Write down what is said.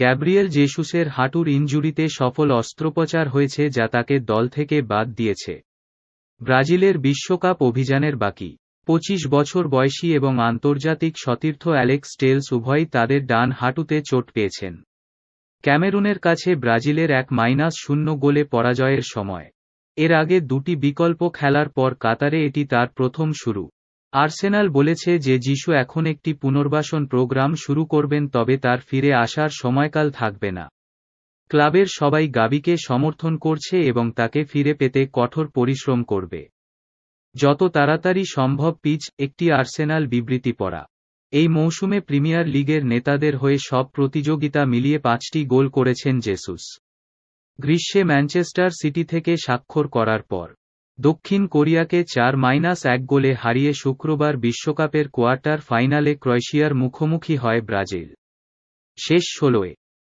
Gabriel জেসুসের হাঁটুর ইঞ্জুরিতে সফল অস্ত্রোপচার হয়েছে যা তাকে দল থেকে বাদ দিয়েছে ব্রাজিলের বিশ্বকাপ অভিযানের বাকি পঁচিশ বছর বয়সী এবং আন্তর্জাতিক সতীর্থ অ্যালেক্স টেলস উভয়ই তাদের ডান হাঁটুতে চোট পেয়েছেন ক্যামেরুনের কাছে ব্রাজিলের এক মাইনাস শূন্য গোলে পরাজয়ের সময় এর আগে দুটি বিকল্প খেলার পর কাতারে এটি তার প্রথম শুরু আর্সেনাল বলেছে যে যিশু এখন একটি পুনর্বাসন প্রোগ্রাম শুরু করবেন তবে তার ফিরে আসার সময়কাল থাকবে না ক্লাবের সবাই গাবিকে সমর্থন করছে এবং তাকে ফিরে পেতে কঠোর পরিশ্রম করবে যত তাড়াতাড়ি সম্ভব পিচ একটি আর্সেনাল বিবৃতি পড়া এই মৌসুমে প্রিমিয়ার লিগের নেতাদের হয়ে সব প্রতিযোগিতা মিলিয়ে পাঁচটি গোল করেছেন জেসুস গ্রীষ্মে ম্যানচেস্টার সিটি থেকে স্বাক্ষর করার পর দক্ষিণ কোরিয়াকে চার মাইনাস এক গোলে হারিয়ে শুক্রবার বিশ্বকাপের কোয়ার্টার ফাইনালে ক্রয়েশিয়ার মুখোমুখি হয় ব্রাজিল শেষ ষোলোয়